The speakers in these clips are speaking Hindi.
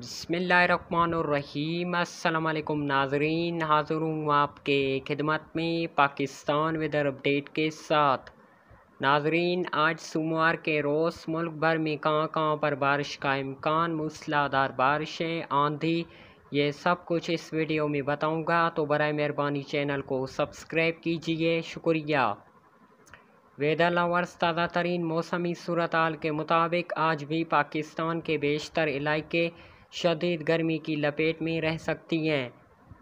बसमीम अल्लाम नाजरीन हाज़िर हूँ आपके खिदमत में पाकिस्तान वेदर अपडेट के साथ नाजरीन आज सोमवार के रोज़ मुल्क भर में कहाँ कहाँ पर बारिश का इम्कान मूसलाधार बारिशें आंधी ये सब कुछ इस वीडियो में बताऊँगा तो बर मेहरबानी चैनल को सब्सक्राइब कीजिए शुक्रिया वेदर लवर्स ताज़ा तरीन मौसमी सूरत के मुताबिक आज भी पाकिस्तान के बेशतर इलाके शदीद गर्मी की लपेट में रह सकती हैं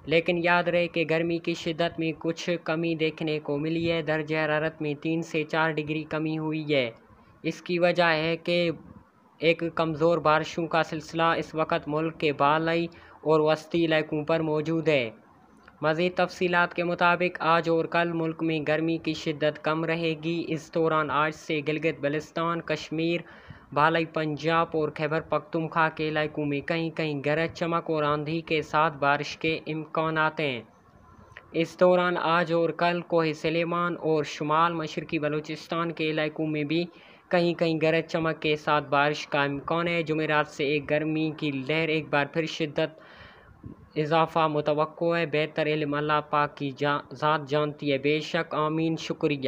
लेकिन याद रहे कि गर्मी की शिदत में कुछ कमी देखने को मिली है दर्ज हरारत में तीन से चार डिग्री कमी हुई है इसकी वजह है कि एक कमज़ोर बारिशों का सिलसिला इस वक्त मुल्क के बालई और वस्ती इलाकों पर मौजूद है मज़ीद तफसीत के मुताबिक आज और कल मुल्क में गर्मी की शिदत कम रहेगी इस दौरान आज से गिलगित बलिस्तान कश्मीर भालाई पंजाब और खैबर पख्तूनख्वा के इलाकों में कहीं कहीं गरज चमक और आंधी के साथ बारिश के इम्कान हैं इस दौरान आज और कल कोह सलेमान और शुमाल मशरकी बलूचिस्तान के इलाकों में भी कहीं कहीं गरज चमक के साथ बारिश का इम्कान है जुमेरात से एक गर्मी की लहर एक बार फिर शिद्दत इजाफा मुतव है बेहतर इलम अल्लाह पाक की जा, ज़ात जानती है बेशक आमीन शुक्रिया